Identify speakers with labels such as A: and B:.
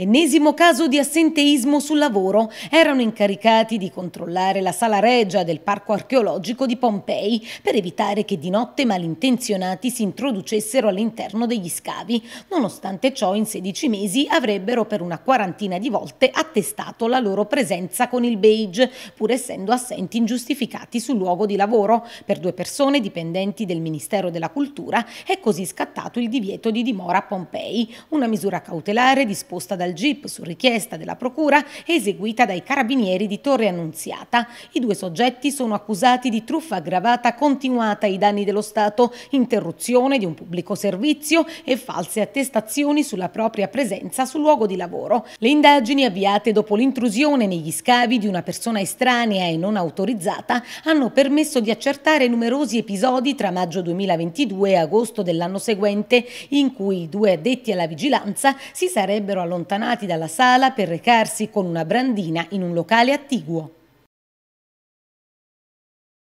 A: Ennesimo caso di assenteismo sul lavoro. Erano incaricati di controllare la sala regia del parco archeologico di Pompei per evitare che di notte malintenzionati si introducessero all'interno degli scavi. Nonostante ciò, in 16 mesi avrebbero per una quarantina di volte attestato la loro presenza con il beige, pur essendo assenti ingiustificati sul luogo di lavoro. Per due persone dipendenti del Ministero della Cultura è così scattato il divieto di dimora a Pompei, una misura cautelare disposta dal dal GIP su richiesta della Procura eseguita dai carabinieri di Torre Annunziata. I due soggetti sono accusati di truffa aggravata continuata ai danni dello Stato, interruzione di un pubblico servizio e false attestazioni sulla propria presenza sul luogo di lavoro. Le indagini avviate dopo l'intrusione negli scavi di una persona estranea e non autorizzata hanno permesso di accertare numerosi episodi tra maggio 2022 e agosto dell'anno seguente in cui i due addetti alla vigilanza si sarebbero allontanati allontanati dalla sala per recarsi con una brandina in un locale attiguo.